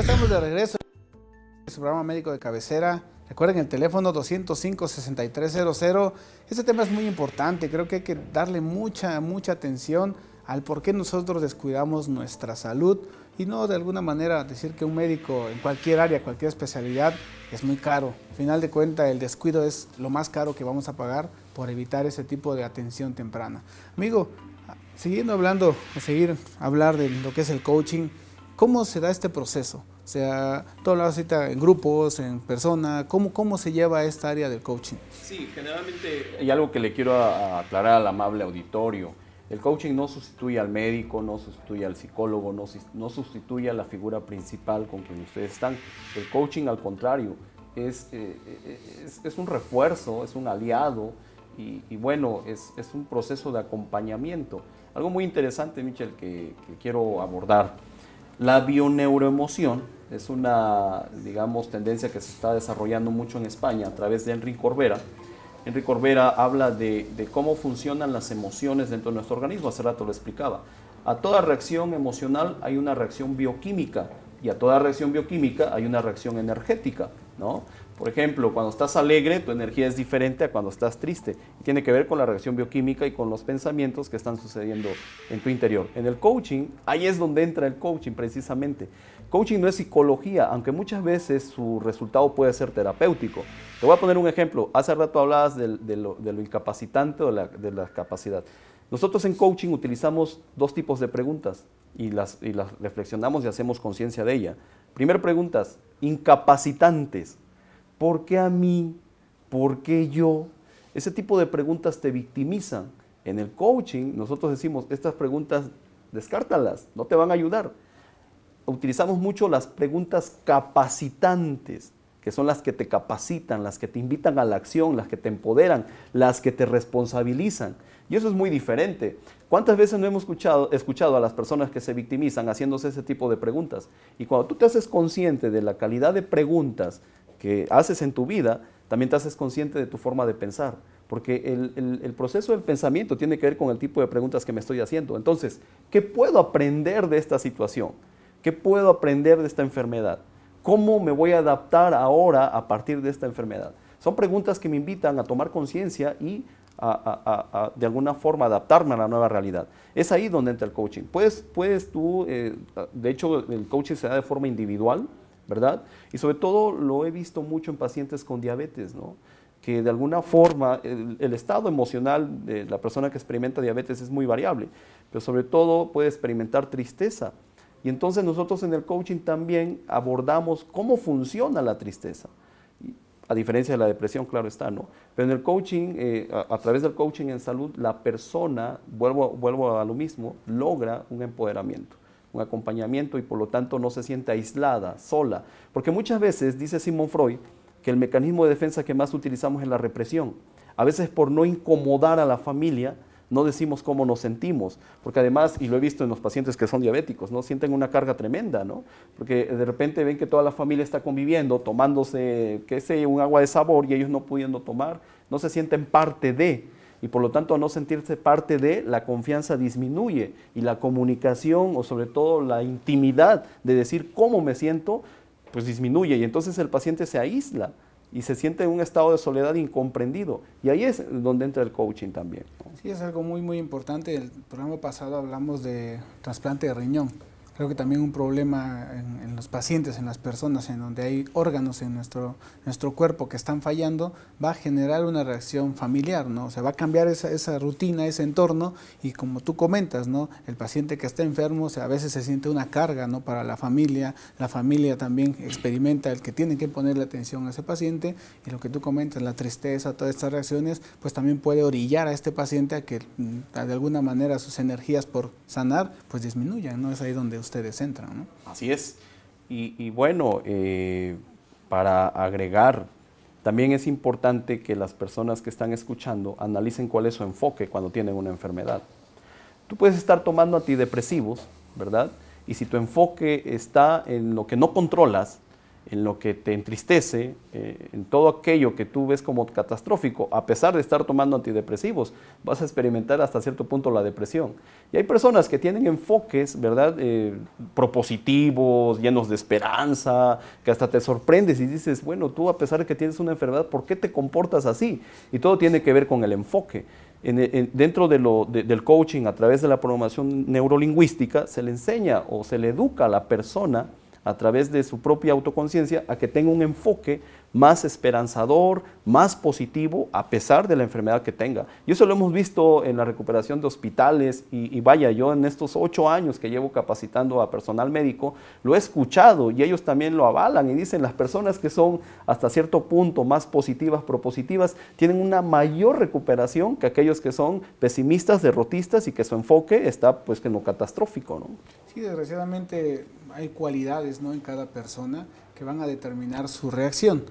estamos de regreso en su programa médico de cabecera. Recuerden el teléfono 205-6300. Este tema es muy importante. Creo que hay que darle mucha, mucha atención al por qué nosotros descuidamos nuestra salud y no de alguna manera decir que un médico en cualquier área, cualquier especialidad es muy caro. Al final de cuentas, el descuido es lo más caro que vamos a pagar por evitar ese tipo de atención temprana. Amigo, siguiendo hablando, seguir hablar de lo que es el coaching ¿Cómo se da este proceso? O sea, toda la cita en grupos, en persona, ¿cómo, ¿cómo se lleva esta área del coaching? Sí, generalmente hay algo que le quiero aclarar al amable auditorio. El coaching no sustituye al médico, no sustituye al psicólogo, no, no sustituye a la figura principal con quien ustedes están. El coaching, al contrario, es, eh, eh, es, un refuerzo, es un aliado y, bueno, es, es, un proceso de acompañamiento. Algo muy interesante, Michel, que, que quiero abordar la bioneuroemoción es una, digamos, tendencia que se está desarrollando mucho en España a través de Enrique Corbera. Enrique Corbera habla de, cómo funcionan las emociones dentro de nuestro organismo, hace rato lo explicaba. A toda reacción emocional hay una reacción bioquímica y a toda reacción bioquímica hay una reacción energética, ¿no? Por ejemplo, cuando estás alegre, tu energía es diferente a cuando estás triste. Tiene que ver con la reacción bioquímica y con los pensamientos que están sucediendo en tu interior. En el coaching, ahí es donde entra el coaching precisamente. Coaching no es psicología, aunque muchas veces su resultado puede ser terapéutico. Te voy a poner un ejemplo. Hace rato hablabas de, lo, incapacitante o de la capacidad. Nosotros en coaching utilizamos dos tipos de preguntas y las, reflexionamos y hacemos conciencia de ella. Primera pregunta, incapacitantes. ¿por qué a mí? ¿Por qué yo? Ese tipo de preguntas te victimizan. En el coaching nosotros decimos, estas preguntas descártalas, no te van a ayudar. Utilizamos mucho las preguntas capacitantes, que son las que te capacitan, las que te invitan a la acción, las que te empoderan, las que te responsabilizan. Y eso es muy diferente. ¿Cuántas veces no hemos escuchado, escuchado a las personas que se victimizan haciéndose ese tipo de preguntas? Y cuando tú te haces consciente de la calidad de preguntas que haces en tu vida, también te haces consciente de tu forma de pensar, porque el, proceso del pensamiento tiene que ver con el tipo de preguntas que me estoy haciendo. Entonces, ¿qué puedo aprender de esta situación? ¿Qué puedo aprender de esta enfermedad? ¿Cómo me voy a adaptar ahora a partir de esta enfermedad? Son preguntas que me invitan a tomar conciencia y a, de alguna forma adaptarme a la nueva realidad. Es ahí donde entra el coaching. Puedes, puedes tú, eh, de hecho el coaching se da de forma individual, y sobre todo lo he visto mucho en pacientes con diabetes, ¿no? que de alguna forma el, estado emocional de la persona que experimenta diabetes es muy variable, pero sobre todo puede experimentar tristeza. Y entonces nosotros en el coaching también abordamos cómo funciona la tristeza, a diferencia de la depresión, claro está, ¿no? Pero en el coaching, eh, a, a, través del coaching en salud, la persona, vuelvo, vuelvo a lo mismo, logra un empoderamiento un acompañamiento y por lo tanto no se siente aislada, sola. Porque muchas veces, dice Simon Freud, que el mecanismo de defensa que más utilizamos es la represión. A veces por no incomodar a la familia, no decimos cómo nos sentimos, porque además, y lo he visto en los pacientes que son diabéticos, ¿no? Sienten una carga tremenda, ¿no? Porque de repente ven que toda la familia está conviviendo, tomándose, qué sé, un agua de sabor y ellos no pudiendo tomar, no se sienten parte de y por lo tanto no sentirse parte de, la confianza disminuye y la comunicación o sobre todo la intimidad de decir cómo me siento, pues disminuye y entonces el paciente se aísla y se siente en un estado de soledad incomprendido. Y ahí es donde entra el coaching también. Sí, es algo muy, muy importante. El programa pasado hablamos de trasplante de riñón creo que también un problema en, los pacientes, en las personas, en donde hay órganos en nuestro, nuestro cuerpo que están fallando, va a generar una reacción familiar, ¿no? O sea, va a cambiar esa, esa rutina, ese entorno, y como tú comentas, ¿no? El paciente que está enfermo a veces se siente una carga, ¿no? Para la familia, la familia también experimenta el que tiene que ponerle atención a ese paciente, y lo que tú comentas, la tristeza, todas estas reacciones, pues también puede orillar a este paciente a que mm, de alguna manera sus energías por sanar, pues disminuyan, ¿no? Es ahí donde te ¿no? Así es. Y, bueno, eh, para agregar, también es importante que las personas que están escuchando analicen cuál es su enfoque cuando tienen una enfermedad. Tú puedes estar tomando antidepresivos, ¿verdad? Y si tu enfoque está en lo que no controlas, en lo que te entristece, eh, en todo aquello que tú ves como catastrófico, a pesar de estar tomando antidepresivos, vas a experimentar hasta cierto punto la depresión. Y hay personas que tienen enfoques, ¿verdad?, eh, propositivos, llenos de esperanza, que hasta te sorprendes y dices, bueno, tú a pesar de que tienes una enfermedad, ¿por qué te comportas así? Y todo tiene que ver con el enfoque. dentro del coaching, a través de la programación neurolingüística, se le enseña o se le educa a la persona, a través de su propia autoconciencia a que tenga un enfoque más esperanzador, más positivo, a pesar de la enfermedad que tenga. Y eso lo hemos visto en la recuperación de hospitales y, vaya, yo en estos ocho años que llevo capacitando a personal médico, lo he escuchado y ellos también lo avalan y dicen las personas que son hasta cierto punto más positivas, propositivas, tienen una mayor recuperación que aquellos que son pesimistas, derrotistas y que su enfoque está pues que no catastrófico. ¿no? Sí, desgraciadamente hay cualidades ¿no? en cada persona que van a determinar su reacción.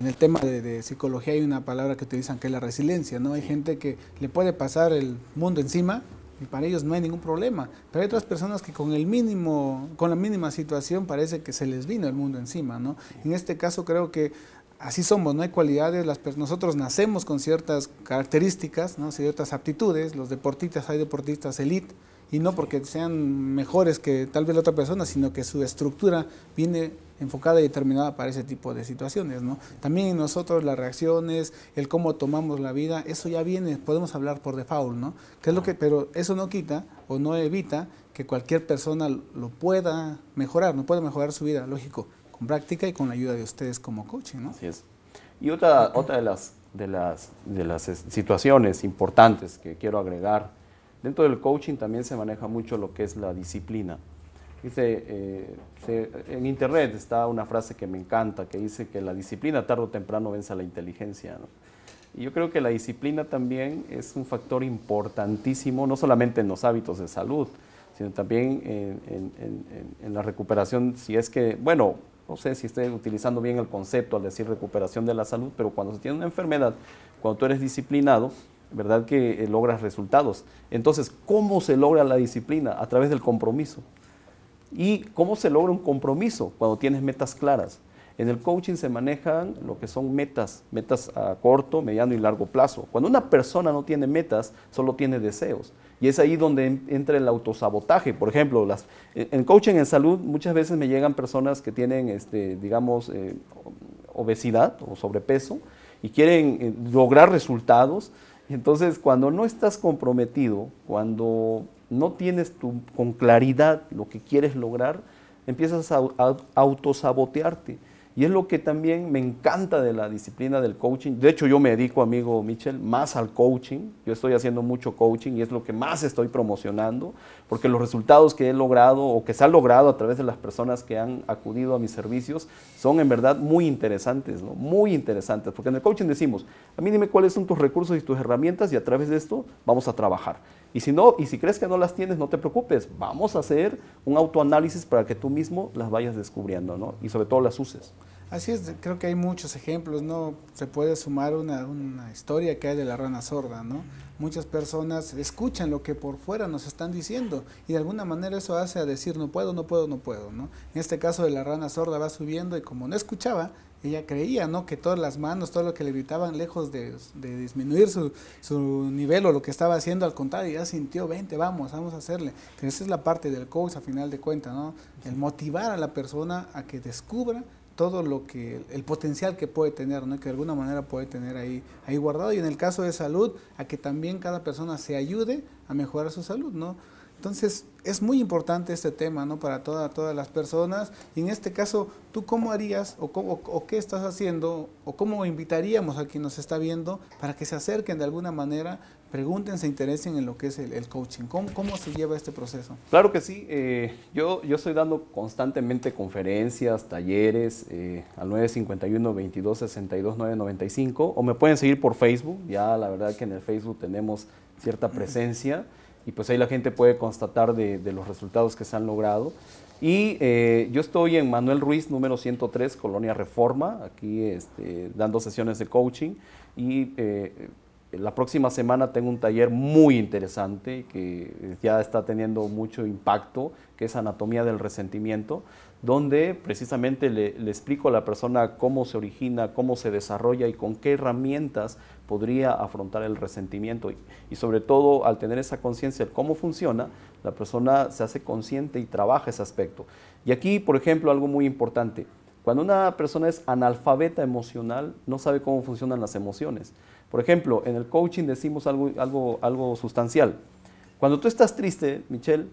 En el tema de, psicología hay una palabra que utilizan que es la resiliencia, ¿no? Hay gente que le puede pasar el mundo encima y para ellos no hay ningún problema, pero hay otras personas que con el mínimo, con la mínima situación parece que se les vino el mundo encima, ¿no? En este caso creo que así somos, no hay cualidades, las, nosotros nacemos con ciertas características, ciertas aptitudes, los deportistas, hay deportistas elite, y no porque sean mejores que tal vez la otra persona, sino que su estructura viene enfocada y determinada para ese tipo de situaciones, ¿no? También nosotros las reacciones, el cómo tomamos la vida, eso ya viene, podemos hablar por default, ¿no? Que es lo que, pero eso no quita o no evita que cualquier persona lo pueda mejorar, no puede mejorar su vida, lógico, con práctica y con la ayuda de ustedes como coach, ¿no? Así es. Y otra, otra de las, de las, de las situaciones importantes que quiero agregar Dentro del coaching también se maneja mucho lo que es la disciplina. Dice, eh, en internet está una frase que me encanta, que dice que la disciplina tarde o temprano vence a la inteligencia. Y yo creo que la disciplina también es un factor importantísimo, no solamente en los hábitos de salud, sino también en, en la recuperación, si es que, bueno, no sé si estoy utilizando bien el concepto al decir recuperación de la salud, pero cuando se tiene una enfermedad, cuando tú eres disciplinado, ¿verdad? Que eh, logras resultados. Entonces, ¿cómo se logra la disciplina? A través del compromiso. ¿Y cómo se logra un compromiso? Cuando tienes metas claras. En el coaching se manejan lo que son metas, metas a corto, mediano y largo plazo. Cuando una persona no tiene metas, solo tiene deseos. Y es ahí donde entra el autosabotaje. Por ejemplo, las, en coaching en salud muchas veces me llegan personas que tienen, este, digamos, eh, obesidad o sobrepeso y quieren eh, lograr resultados entonces, cuando no estás comprometido, cuando no tienes tu, con claridad lo que quieres lograr, empiezas a, a autosabotearte. Y es lo que también me encanta de la disciplina del coaching. De hecho, yo me dedico, amigo Michel, más al coaching. Yo estoy haciendo mucho coaching y es lo que más estoy promocionando, porque los resultados que he logrado o que se han logrado a través de las personas que han acudido a mis servicios son en verdad muy interesantes, ¿no? Muy interesantes, porque en el coaching decimos, a mí dime cuáles son tus recursos y tus herramientas y a través de esto vamos a trabajar. Y si no, y si crees que no las tienes, no te preocupes. Vamos a hacer un autoanálisis para que tú mismo las vayas descubriendo, ¿no? Y sobre todo las uses. Así es, creo que hay muchos ejemplos, ¿no? Se puede sumar una, historia que hay de la rana sorda, ¿no? Muchas personas escuchan lo que por fuera nos están diciendo y de alguna manera eso hace a decir no puedo, no puedo, no puedo, ¿no? En este caso de la rana sorda va subiendo y como no escuchaba, ella creía, ¿no? Que todas las manos, todo lo que le evitaban, lejos de, disminuir su, su, nivel o lo que estaba haciendo, al contrario, ya sintió, vente, vamos, vamos a hacerle. esa es la parte del coach a final de cuentas, ¿no? El motivar a la persona a que descubra todo lo que, el potencial que puede tener, ¿no? Que de alguna manera puede tener ahí, ahí guardado. Y en el caso de salud, a que también cada persona se ayude a mejorar su salud, ¿no? Entonces, es muy importante este tema, ¿no? Para todas las personas. Y en este caso, ¿tú cómo harías o, o qué estás haciendo o cómo invitaríamos a quien nos está viendo para que se acerquen de alguna manera, pregunten, se interesen en lo que es el, coaching? ¿Cómo, se lleva este proceso? Claro que sí. Eh, yo, yo estoy dando constantemente conferencias, talleres eh, al 951-2262-995 o me pueden seguir por Facebook. Ya la verdad que en el Facebook tenemos cierta mm. presencia y pues ahí la gente puede constatar de, los resultados que se han logrado. Y eh, yo estoy en Manuel Ruiz, número 103, Colonia Reforma, aquí este, dando sesiones de coaching. Y eh, la próxima semana tengo un taller muy interesante que ya está teniendo mucho impacto, que es Anatomía del Resentimiento donde precisamente le, explico a la persona cómo se origina, cómo se desarrolla y con qué herramientas podría afrontar el resentimiento. Y, sobre todo, al tener esa conciencia de cómo funciona, la persona se hace consciente y trabaja ese aspecto. Y aquí, por ejemplo, algo muy importante. Cuando una persona es analfabeta emocional, no sabe cómo funcionan las emociones. Por ejemplo, en el coaching decimos algo, algo, algo sustancial. Cuando tú estás triste, Michelle,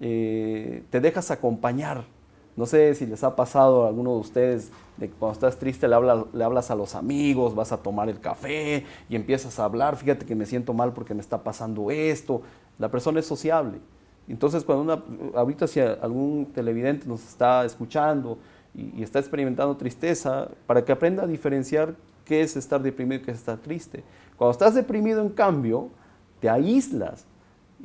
eh, te dejas acompañar no sé si les ha pasado a alguno de ustedes de que cuando estás triste le, hablas, a los amigos, vas a tomar el café y empiezas a hablar, fíjate que me siento mal porque me está pasando esto. La persona es sociable. Entonces, cuando una, ahorita si algún televidente nos está escuchando y, y está experimentando tristeza, para que aprenda a diferenciar qué es estar deprimido y qué es estar triste. Cuando estás deprimido, en cambio, te aíslas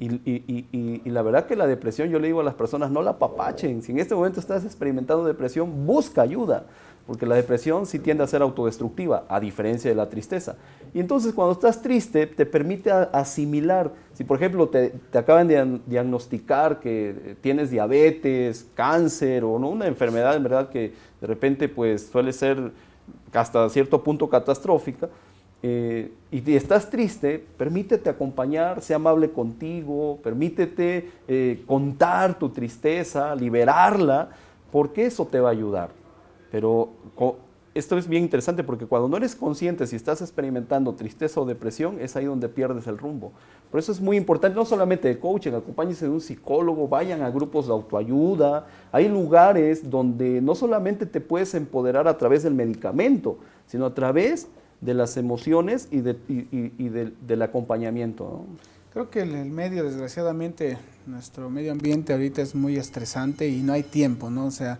y, la verdad que la depresión, yo le digo a las personas, no la papachen. Si en este momento estás experimentando depresión, busca ayuda. Porque la depresión sí tiende a ser autodestructiva, a diferencia de la tristeza. Y entonces cuando estás triste, te permite asimilar. Si por ejemplo te, acaban de diagnosticar que eh, tienes diabetes, cáncer o una enfermedad en verdad que de repente pues, suele ser hasta cierto punto catastrófica, eh, y si estás triste, permítete acompañar, sea amable contigo, permítete eh, contar tu tristeza, liberarla, porque eso te va a ayudar. Pero esto es bien interesante porque cuando no eres consciente si estás experimentando tristeza o depresión, es ahí donde pierdes el rumbo. Por eso es muy importante, no solamente de coaching, acompáñense de un psicólogo, vayan a grupos de autoayuda. Hay lugares donde no solamente te puedes empoderar a través del medicamento, sino a través de las emociones y, de, y, del, acompañamiento. Creo que el, medio, desgraciadamente, nuestro medio ambiente ahorita es muy estresante y no hay tiempo, ¿no? O sea,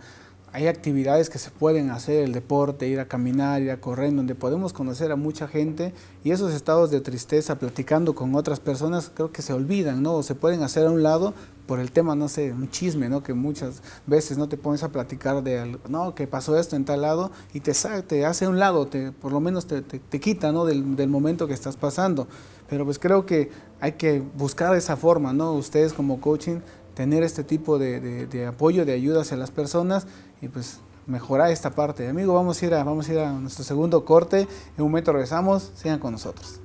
hay actividades que se pueden hacer, el deporte, ir a caminar, ir a correr, donde podemos conocer a mucha gente y esos estados de tristeza platicando con otras personas creo que se olvidan, ¿no? se pueden hacer a un lado por el tema, no sé, un chisme, ¿no? Que muchas veces no te pones a platicar de no, que pasó esto en tal lado y te, te hace a un lado, te, por lo menos te, te, quita, ¿no? Del, del momento que estás pasando. Pero pues creo que hay que buscar esa forma, ¿no? Ustedes como coaching tener este tipo de, de, apoyo, de ayuda hacia las personas y pues mejorar esta parte. Amigo, vamos a ir a, vamos a, ir a nuestro segundo corte. En un momento regresamos, sigan con nosotros.